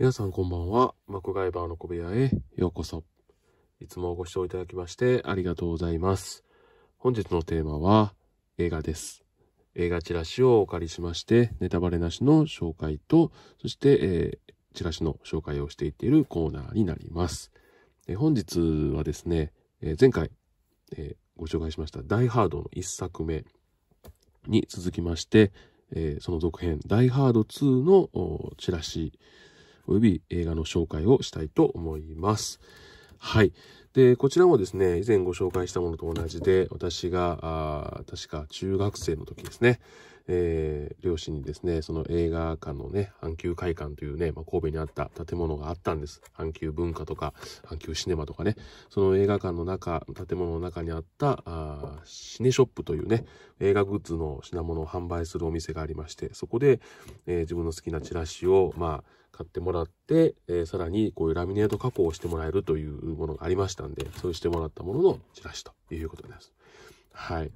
皆さんこんばんは。マクガイバーの小部屋へようこそ。いつもご視聴いただきましてありがとうございます。本日のテーマは映画です。映画チラシをお借りしまして、ネタバレなしの紹介と、そして、えー、チラシの紹介をしていっているコーナーになります。えー、本日はですね、えー、前回、えご紹介しましたダイハードの1作目に続きまして、えその続編、ダイハード2のチラシ及び映画の紹介をしたいと思います。はい。で、こちらもですね、以前ご紹介したものと同じで、私が、あ確か中学生の時ですね、えー、両親にですね、その映画館のね、阪急会館というね、まあ、神戸にあった建物があったんです。阪急文化とか、阪急シネマとかね、その映画館の中、建物の中にあったあシネショップというね、映画グッズの品物を販売するお店がありまして、そこで、えー、自分の好きなチラシを、まあ、買ってもらって、えー、さらにこういうラミネート加工をしてもらえるというものがありましたんで、そうしてもらったもののチラシということです。はい。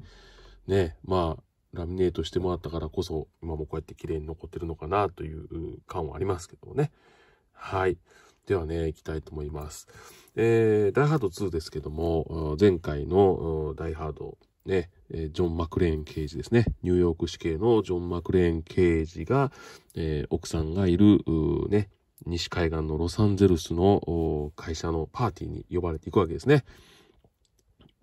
ね、まあ、ラミネートしてもらったからこそ、今もこうやって綺麗に残ってるのかなという感はありますけどもね。はい。ではね、行きたいと思います。えー、ダイハード2ですけども、前回のダイハード、ね、ジョン・マクレーン刑事ですね。ニューヨーク市警のジョン・マクレーン刑事が、えー、奥さんがいる、ね、西海岸のロサンゼルスの会社のパーティーに呼ばれていくわけですね。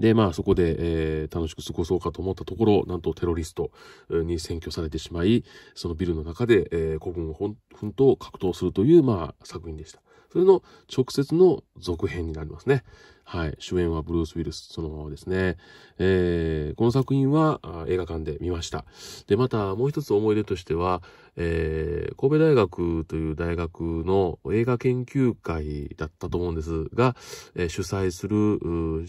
で、まあそこで、えー、楽しく過ごそうかと思ったところ、なんとテロリストに占拠されてしまい、そのビルの中で、えー、古文を奮闘、格闘するという、まあ作品でした。それの直接の続編になりますね。はい。主演はブルース・ウィルスそのままですね。えー、この作品は映画館で見ました。で、またもう一つ思い出としては、えー、神戸大学という大学の映画研究会だったと思うんですが、えー、主催する、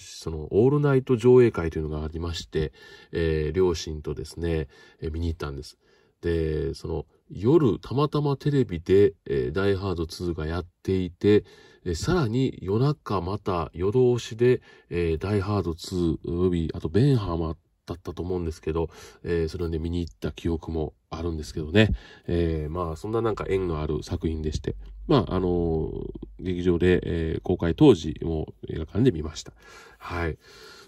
その、オールナイト上映会というのがありまして、えー、両親とですね、えー、見に行ったんです。で、その、夜、たまたまテレビで、えー、ダイハード2がやっていて、えさらに夜中また夜通しで、えー、ダイハード2、ムーあとベンハーマーだったと思うんですけど、えー、それをね、見に行った記憶もあるんですけどね。えー、まあ、そんななんか縁のある作品でして。まあ、あのー、劇場で、え公開当時も映画館で見ました。はい。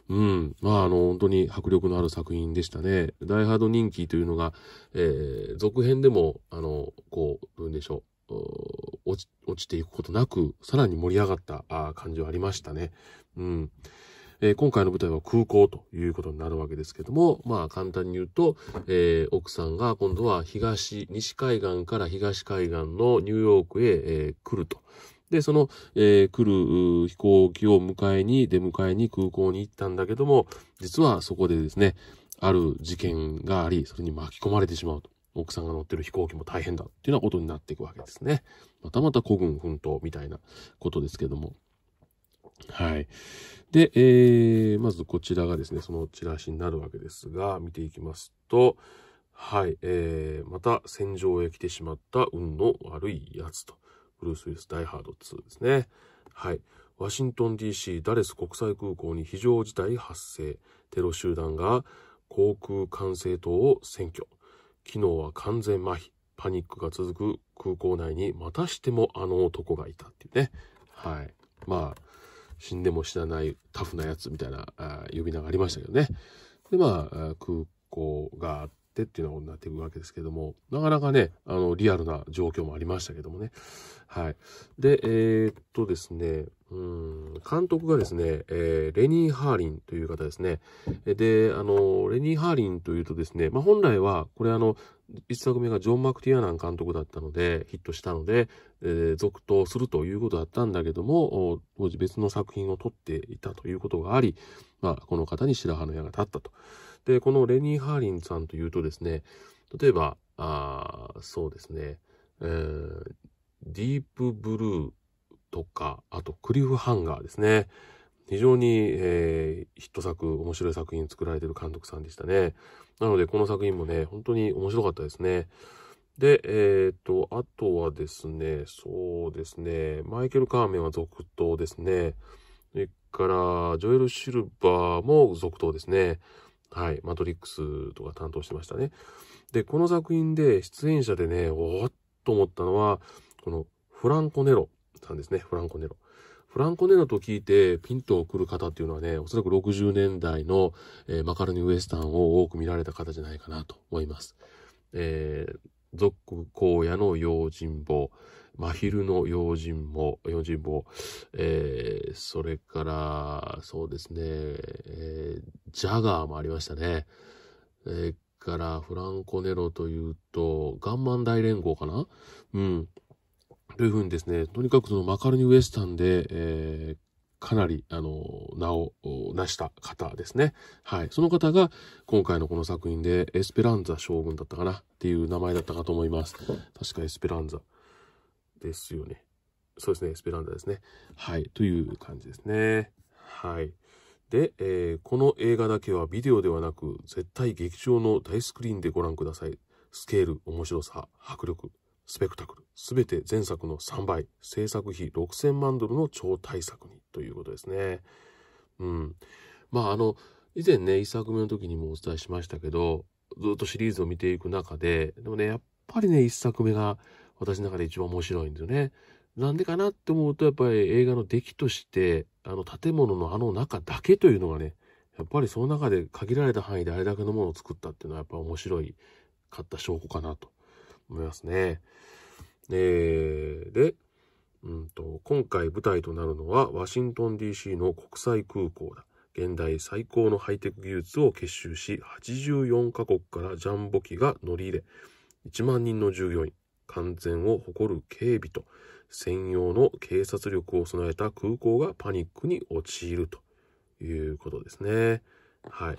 うん。まあ、あの、本当に迫力のある作品でしたね。ダイハード人気というのが、えー、続編でも、あの、こう、どうでしょう。落ち、落ちていくことなく、さらに盛り上がったあ感じはありましたね。うん。えー、今回の舞台は空港ということになるわけですけども、まあ簡単に言うと、えー、奥さんが今度は東、西海岸から東海岸のニューヨークへ、えー、来ると。で、その、えー、来る飛行機を迎えに、出迎えに空港に行ったんだけども、実はそこでですね、ある事件があり、それに巻き込まれてしまうと。奥さんが乗ってる飛行機も大変だっていうようなことになっていくわけですね。またまた孤軍奮闘みたいなことですけども。はい。で、えー、まずこちらがですね、そのチラシになるわけですが、見ていきますと、はい、えー、また戦場へ来てしまった運の悪いやつと。ブルース・ウィス・ダイ・ハード2ですね。はい。ワシントン DC ダレス国際空港に非常事態発生。テロ集団が航空管制塔を占拠。機能は完全麻痺。パニックが続く空港内にまたしてもあの男がいたっていうね。はい。まあ、死んでも死なないタフなやつみたいな呼び名がありましたけどね。で、まあ、空港があっってっていうようなことになっていくわけですけども、なかなかね、あの、リアルな状況もありましたけどもね。はい。で、えー、っとですね、うん、監督がですね、えー、レニー・ハーリンという方ですね。で、あの、レニー・ハーリンというとですね、まあ、本来は、これあの、一作目がジョン・マクティアナン監督だったので、ヒットしたので、えー、続投するということだったんだけども、当時別の作品を撮っていたということがあり、まあ、この方に白羽の矢が立ったと。で、このレニー・ハーリンさんというとですね、例えば、あそうですね、えー、ディープブルーとか、あとクリフハンガーですね。非常に、えー、ヒット作、面白い作品作られてる監督さんでしたね。なので、この作品もね、本当に面白かったですね。で、えっ、ー、と、あとはですね、そうですね、マイケル・カーメンは続投ですね。それから、ジョエル・シルバーも続投ですね。はい、マトリックスとか担当してましたね。で、この作品で出演者でね、おっと思ったのは、このフランコ・ネロさんですね、フランコ・ネロ。フランコ・ネロと聞いてピンとくる方っていうのはね、おそらく60年代の、えー、マカロニ・ウエスタンを多く見られた方じゃないかなと思います。えー、属荒野の用心棒、真昼の用心棒、用心棒、えー、それから、そうですね、えー、ジャガーもありましたね。えー、からフランコネロというと、ガンマン大連合かなうん。というふうにですね、とにかくそのマカロニウエスタンで、えー、かなり、あの、名を成した方ですね。はい。その方が、今回のこの作品で、エスペランザ将軍だったかなっていう名前だったかと思います。確かエスペランザですよね。そうですね、エスペランザですね。はい。という感じですね。はい。で、えー、この映画だけはビデオではなく、絶対劇場の大スクリーンでご覧ください。スケール、面白さ、迫力、スペクタクル、すべて前作の3倍、制作費6000万ドルの超大作にということですね。うん。まあ、あの、以前ね、1作目の時にもお伝えしましたけど、ずっとシリーズを見ていく中で、でもね、やっぱりね、1作目が私の中で一番面白いんですよね。なんでかなって思うと、やっぱり映画の出来として、あの建物のあの中だけというのがね、やっぱりその中で限られた範囲であれだけのものを作ったっていうのはやっぱ面白い買った証拠かなと思いますね。えー、で、うんと、今回舞台となるのはワシントン DC の国際空港だ。現代最高のハイテク技術を結集し、84カ国からジャンボ機が乗り入れ、1万人の従業員、完全を誇る警備と、専用の警察力を備えた空港がパニックに陥るということですね。はい。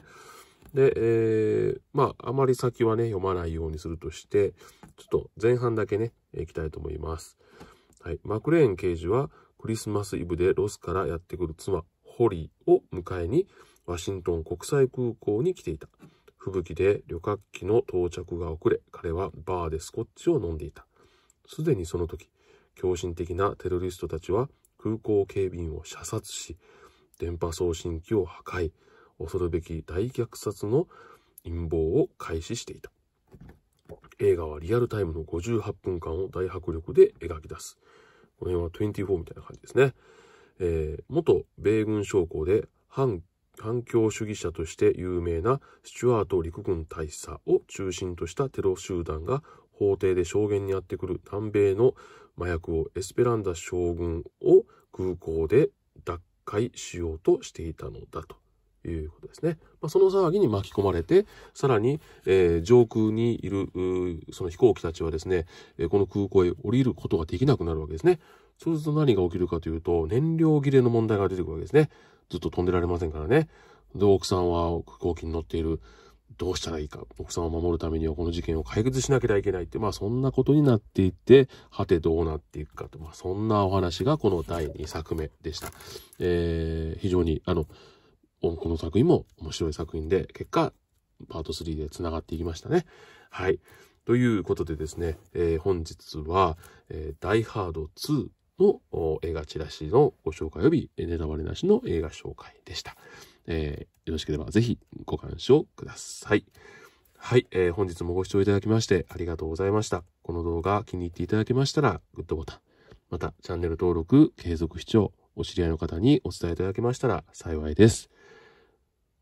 で、えー、まあ、あまり先はね、読まないようにするとして、ちょっと前半だけね、いきたいと思います。はい。マクレーン刑事は、クリスマスイブでロスからやってくる妻、ホリーを迎えに、ワシントン国際空港に来ていた。吹雪で旅客機の到着が遅れ、彼はバーでスコッチを飲んでいた。すでにその時、狂信的なテロリストたちは空港警備員を射殺し、電波送信機を破壊、恐るべき大虐殺の陰謀を開始していた。映画はリアルタイムの58分間を大迫力で描き出す。この辺は24みたいな感じですね。えー、元米軍将校で反共主義者として有名なスチュワート陸軍大佐を中心としたテロ集団が法廷で証言にやってくる南米の麻薬をエスペランダ将軍を空港で奪回しようとしていたのだと。いうことですね。まあ、その騒ぎに巻き込まれて、さらに、えー、上空にいるその飛行機たちはですね、えこの空港へ降りることができなくなるわけですね。そうすると何が起きるかというと、燃料切れの問題が出てくるわけですね。ずっと飛んでられませんからね。で、奥さんは飛行機に乗っている。どうしたらいいか。奥さんを守るためにはこの事件を解決しなければいけないって、まあそんなことになっていって、果てどうなっていくかと、まあそんなお話がこの第2作目でした。えー、非常に、あの、この作品も面白い作品で、結果、パート3で繋がっていきましたね。はい。ということでですね、えー、本日は、えー、ダイハード2の映画チラシのご紹介及びネタバレなしの映画紹介でした。えー、よろしければぜひご鑑賞ください。はい、えー、本日もご視聴いただきましてありがとうございました。この動画気に入っていただけましたら、グッドボタン、またチャンネル登録、継続視聴、お知り合いの方にお伝えいただけましたら幸いです。